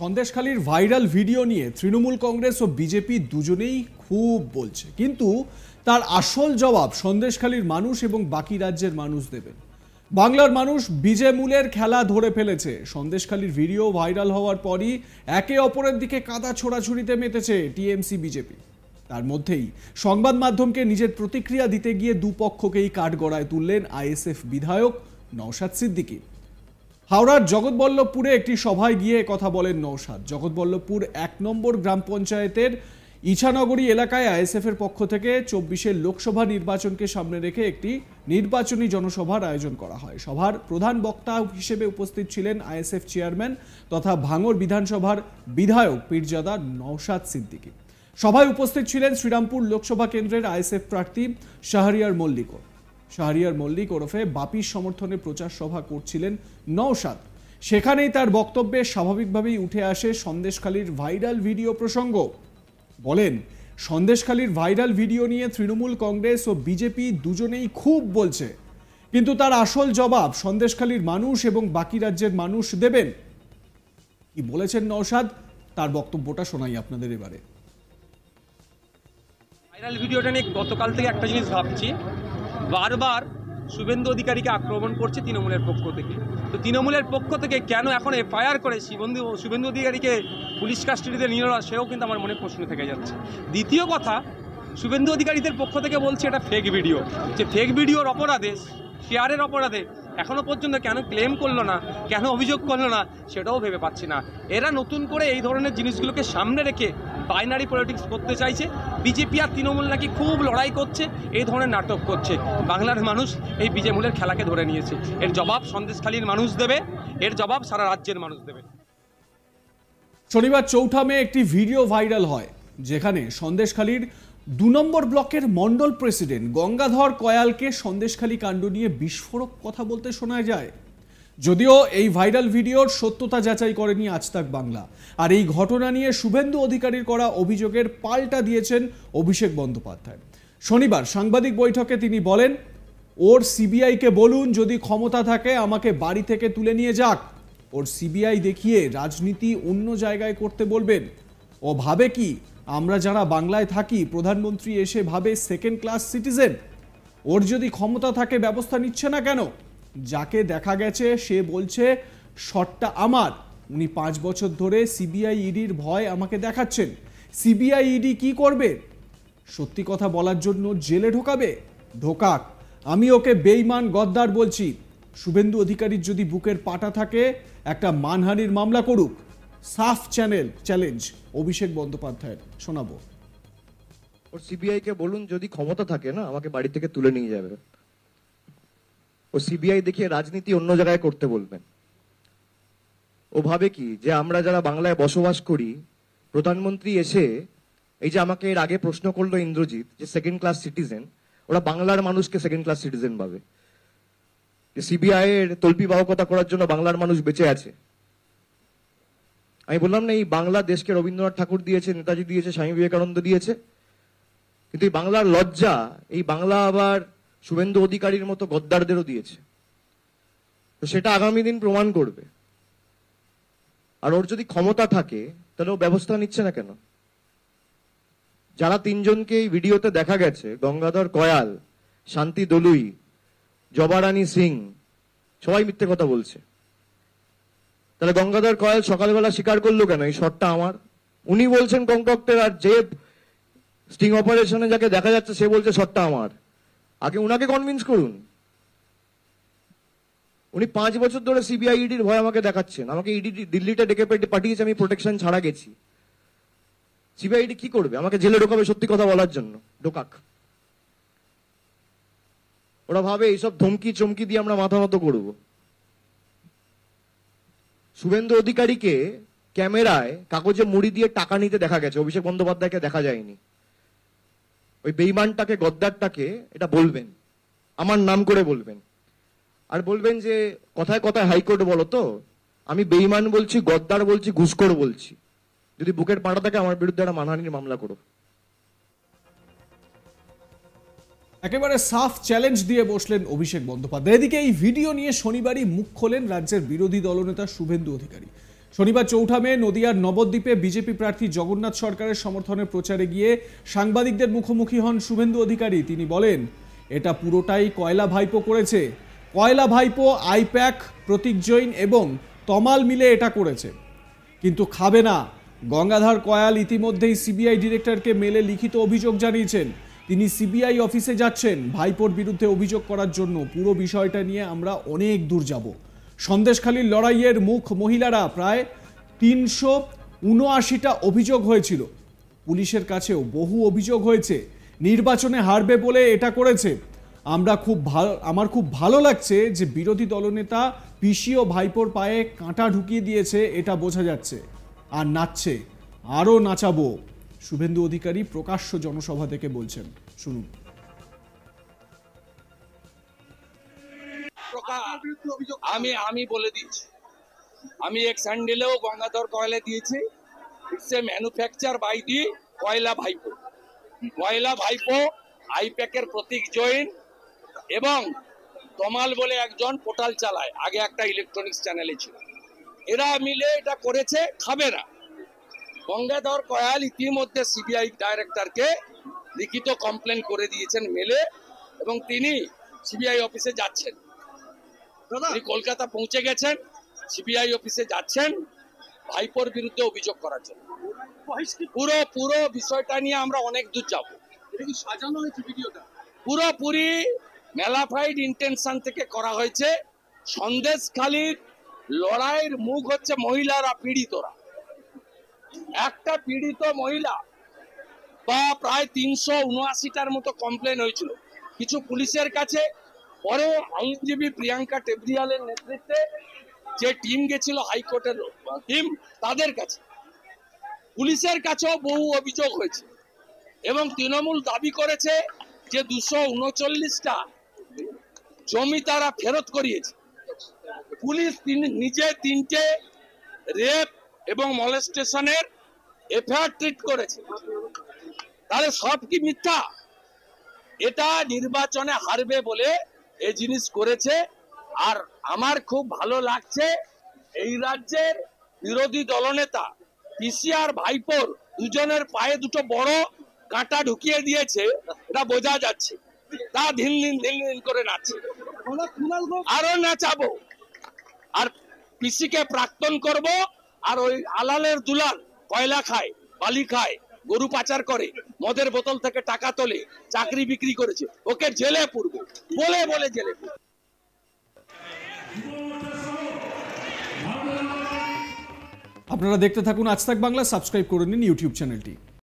সন্দেশখালীর viral video নিয়ে তৃণমূল কংগ্রেস ও BJP দুজনেই খুব বলছে কিন্তু তার আসল জবাব সন্দেশখালীর মানুষ এবং বাকি রাজ্যের মানুষ দেবেন বাংলার মানুষ মূলের খেলা ধরে ফেলেছে সন্দেশখালীর ভিডিও ভাইরাল হওয়ার পরই একে অপরের দিকে কাদা ছোড়াছুড়িতে মেতেছে টিএমসি বিজেপি তার মধ্যেই সংবাদ মাধ্যমকে নিজের প্রতিক্রিয়া দিতে গিয়ে দুপক্ষকেই কাঠগড়ায় তুললেন আইএসএফ বিধায়ক নওশাদ সিদ্দিকী হাওড়ার জগৎবল্লভপুরে একটি সভায় গিয়ে কথা বলেন নৌসাদ জগৎবল্লভপুর এক নম্বর গ্রাম পঞ্চায়েতের ইছানগরী এলাকায় আইএসএফের পক্ষ থেকে চব্বিশের লোকসভা নির্বাচনকে সামনে রেখে একটি নির্বাচনী জনসভার আয়োজন করা হয় সভার প্রধান বক্তা হিসেবে উপস্থিত ছিলেন আইএসএফ চেয়ারম্যান তথা ভাঙর বিধানসভার বিধায়ক পীরজাদা নৌসাদ সিদ্দিকী সভায় উপস্থিত ছিলেন শ্রীরামপুর লোকসভা কেন্দ্রের আইএসএফ প্রার্থী শাহরিয়ার মল্লিকও শাহরিয়ার মল্লিক ওরফে বাপির সমর্থনে প্রচার সভা করছিলেন নওশাদ সেখানেই তার বক্তব্যে স্বাভাবিকভাবেই উঠে আসে সন্দেশখালীর ভাইরাল ভিডিও প্রসঙ্গ বলেন সন্দেশখালীর ভাইরাল ভিডিও নিয়ে তৃণমূল কংগ্রেস ও বিজেপি দুজনেই খুব বলছে কিন্তু তার আসল জবাব সন্দেশখালীর মানুষ এবং বাকি রাজ্যের মানুষ দেবেন কি বলেছেন নওশাদ তার বক্তব্যটা শোনাই আপনাদের এবারে ভাইরাল ভিডিওটা নিয়ে গতকাল থেকে একটা জিনিস ভাবছি বারবার শুভেন্দু অধিকারীকে আক্রমণ করছে তৃণমূলের পক্ষ থেকে তো তৃণমূলের পক্ষ থেকে কেন এখন এফআইআর করে শিবন্দু শুভেন্দু অধিকারীকে পুলিশ কাস্টাডিতে নিল নেওয়া সেও কিন্তু আমার মনে প্রশ্ন থেকে যাচ্ছে দ্বিতীয় কথা শুভেন্দু অধিকারীদের পক্ষ থেকে বলছে এটা ফেক ভিডিও যে ফেক ভিডিওর অপরাধে শেয়ারের অপরাধে এখনও পর্যন্ত কেন ক্লেম করলো না কেন অভিযোগ করলো না সেটাও ভেবে পাচ্ছি না এরা নতুন করে এই ধরনের জিনিসগুলোকে সামনে রেখে বাইনারি পলিটিক্স করতে চাইছে বিজেপি আর তৃণমূল নাকি খুব লড়াই করছে এই ধরনের নাটক করছে বাংলার মানুষ এই বিজেমূলের খেলাকে ধরে নিয়েছে এর জবাব সন্দেশখালীর মানুষ দেবে এর জবাব সারা রাজ্যের মানুষ দেবে শনিবার চৌঠা মে একটি ভিডিও ভাইরাল হয় যেখানে সন্দেশখালীর দু নম্বর ব্লকের মণ্ডল প্রেসিডেন্ট গঙ্গাধর কয়ালকে সন্দেশখালী কাণ্ড নিয়ে বিস্ফোরক কথা বলতে শোনা যায় যদিও এই ভাইরাল ভিডিওর সত্যতা যাচাই করেনি আজতাক বাংলা আর এই ঘটনা নিয়ে শুভেন্দু অধিকারীর করা অভিযোগের পাল্টা দিয়েছেন অভিষেক বন্দ্যোপাধ্যায় শনিবার সাংবাদিক বৈঠকে তিনি বলেন ওর সিবিআইকে বলুন যদি ক্ষমতা থাকে আমাকে বাড়ি থেকে তুলে নিয়ে যাক ওর সিবিআই দেখিয়ে রাজনীতি অন্য জায়গায় করতে বলবেন ও ভাবে কি আমরা যারা বাংলায় থাকি প্রধানমন্ত্রী এসে ভাবে সেকেন্ড ক্লাস সিটিজেন ওর যদি ক্ষমতা থাকে ব্যবস্থা নিচ্ছে না কেন যাকে দেখা গেছে সে বলছে শটটা আমার উনি পাঁচ বছর ধরে সিবিআই ইডির ভয় আমাকে দেখাচ্ছেন সিবিআই ইডি কি করবে সত্যি কথা বলার জন্য জেলে ঢোকাবে ঢোকাক আমি ওকে বেইমান গদ্দার বলছি শুভেন্দু অধিকারীর যদি বুকের পাটা থাকে একটা মানহানির মামলা করুক সাফ চ্যানেল চ্যালেঞ্জ অভিষেক বন্দ্যোপাধ্যায়ের শোনাবো ওর সিবিআই কে বলুন যদি ক্ষমতা থাকে না আমাকে বাড়ি থেকে তুলে নিয়ে যাবে ও সিবিআই দেখিয়ে রাজনীতি অন্য জায়গায় করতে বলবেন ও ভাবে কি যে আমরা যারা বাংলায় বসবাস করি প্রধানমন্ত্রী এসে এই যে আমাকে এর আগে প্রশ্ন করলো ইন্দ্রজিৎ যে সেকেন্ড ক্লাস সিটিজেন ওরা বাংলার মানুষকে সেকেন্ড ক্লাস সিটিজেন ভাবে যে সিবিআই এর তল্পি বাহকতা করার জন্য বাংলার মানুষ বেঁচে আছে আমি বললাম না এই বাংলা দেশকে রবীন্দ্রনাথ ঠাকুর দিয়েছে নেতাজি দিয়েছে স্বামী বিবেকানন্দ দিয়েছে কিন্তু এই বাংলার লজ্জা এই বাংলা আবার শুভেন্দু অধিকারীর মতো গদ্দারদেরও দিয়েছে তো সেটা আগামী দিন প্রমাণ করবে আর ওর যদি ক্ষমতা থাকে তাহলে ও ব্যবস্থা নিচ্ছে না কেন যারা তিনজনকে এই ভিডিওতে দেখা গেছে গঙ্গাধর কয়াল শান্তি দলুই জবারানী সিং সবাই মিথ্যে কথা বলছে তাহলে গঙ্গাধর কয়াল সকালবেলা স্বীকার করলো কেন এই শটটা আমার উনি বলছেন কংকক্টের আর যে স্টিং অপারেশনে যাকে দেখা যাচ্ছে সে বলছে শটটা আমার আগে উনাকে কনভিন্স করুন উনি পাঁচ বছর ধরে সিবিআই ইডির e ভয় আমাকে দেখাচ্ছেন আমাকে ইডি e দিল্লিটা ডেকে পাঠিয়েছে আমি প্রোটেকশন ছাড়া গেছি সিবিআইডি e কি করবে আমাকে জেলে ঢোকাবে সত্যি কথা বলার জন্য ঢোকাক ওরা ভাবে এইসব ধমকি চমকি দিয়ে আমরা মাথা মতো করব শুভেন্দু অধিকারীকে ক্যামেরায় কাগজে মুড়ি দিয়ে টাকা নিতে দেখা গেছে অভিষেক বন্দ্যোপাধ্যায়কে দেখা যায়নি ওই বেইমানটাকে গদ্দারটাকে এটা বলবেন আমার নাম করে বলবেন আর বলবেন যে কথায় কথায় হাইকোর্ট বলো তো আমি বেইমান বলছি গদ্দার বলছি ঘুষখোর বলছি যদি বুকের পাটা থাকে আমার বিরুদ্ধে একটা মানহানির মামলা করো একেবারে সাফ চ্যালেঞ্জ দিয়ে বসলেন অভিষেক বন্দ্যোপাধ্যায় এদিকে এই ভিডিও নিয়ে শনিবারই মুখ খোলেন রাজ্যের বিরোধী দলনেতা শুভেন্দু অধিকারী শনিবার চৌঠা মে নদিয়ার নবদ্বীপে বিজেপি প্রার্থী জগন্নাথ সরকারের সমর্থনে প্রচারে গিয়ে সাংবাদিকদের মুখোমুখি হন শুভেন্দু অধিকারী তিনি বলেন এটা পুরোটাই কয়লা ভাইপো করেছে কয়লা ভাইপো আইপ্যাক প্রতীক জৈন এবং তমাল মিলে এটা করেছে কিন্তু খাবে না গঙ্গাধর কয়াল ইতিমধ্যেই সিবিআই ডিরেক্টরকে মেলে লিখিত অভিযোগ জানিয়েছেন তিনি সিবিআই অফিসে যাচ্ছেন ভাইপোর বিরুদ্ধে অভিযোগ করার জন্য পুরো বিষয়টা নিয়ে আমরা অনেক দূর যাব সন্দেশখালীর লড়াইয়ের মুখ মহিলারা প্রায় তিনশো উনআশিটা অভিযোগ হয়েছিল পুলিশের কাছেও বহু অভিযোগ হয়েছে নির্বাচনে হারবে বলে এটা করেছে আমরা খুব ভালো আমার খুব ভালো লাগছে যে বিরোধী দলনেতা পিসি ও ভাইপোর পায়ে কাঁটা ঢুকিয়ে দিয়েছে এটা বোঝা যাচ্ছে আর নাচছে আরও নাচাবো শুভেন্দু অধিকারী প্রকাশ্য জনসভা থেকে বলছেন শুনুন আমি আমি বলে দিচ্ছি আমি এক স্যান্ডেলেও গঙ্গাধর কয়লা দিয়েছি it's a manufacture by the কয়লা ভাইপো কয়লা ভাইপো আইপ্যাকের প্রতীক জৈন এবং তমাল বলে একজন পোর্টাল চালায় আগে একটা ইলেকট্রনিক্স চ্যানেলে ছিল এরা মিলে এটা করেছে খাবে না গঙ্গাধর কয়াল ইতিমধ্যে সিবিআই ডাইরেক্টরকে লিখিত কমপ্লেন করে দিয়েছেন মেলে এবং তিনি সিবিআই অফিসে যাচ্ছেন উনি কলকাতা পৌঁছে গেছেন সিবিআই অফিসে যাচ্ছেন ভাইপোর বিরুদ্ধে অভিযোগ করার জন্য পুরো পুরো বিষয়টা নিয়ে আমরা অনেক দূর যাব সাজানো হয়েছে ভিডিওটা পুরোপুরি মেলাফাইড ইন্টেনশন থেকে করা হয়েছে সন্দেশ খালির লড়াইয়ের মুখ হচ্ছে মহিলারা পীড়িতরা একটা পীড়িত মহিলা বা প্রায় তিনশো উনআশিটার মতো কমপ্লেন হয়েছিল কিছু পুলিশের কাছে পরে আইনজীবী প্রিয়াঙ্কা টেবরিয়ালের নেতৃত্বে যে টিম গেছিল হাইকোর্টের টিম তাদের কাছে পুলিশের কাছেও বহু অভিযোগ হয়েছে এবং তৃণমূল দাবি করেছে যে দুশো উনচল্লিশটা জমি তারা ফেরত করিয়েছে পুলিশ নিজে তিনটে রেপ এবং মলেস্টেশনের এফআইআর ট্রিট করেছে তাহলে সব কি মিথ্যা এটা নির্বাচনে হারবে বলে এই জিনিস করেছে আর আমার খুব ভালো লাগছে এই রাজ্যের বিরোধী দলনেতা পিসিআর ভাইপোর দুজনের পায়ে দুটো বড় কাঁটা ঢুকিয়ে দিয়েছে এটা বোঝা যাচ্ছে তা ধিন ধিন দিন দিন করে নাচে আরো নাচাবো আর পিসিকে প্রাক্তন করব আর ওই আলালের দুলাল কয়লা খায় বালি খায় গরু পাচার করে মদের বোতল থেকে টাকা তোলে চাকরি বিক্রি করেছে ওকে জেলে পুরব বলে বলে জেলে আপনারা দেখতে থাকুন আজ তাক বাংলা সাবস্ক্রাইব করে নিন ইউটিউব চ্যানেলটি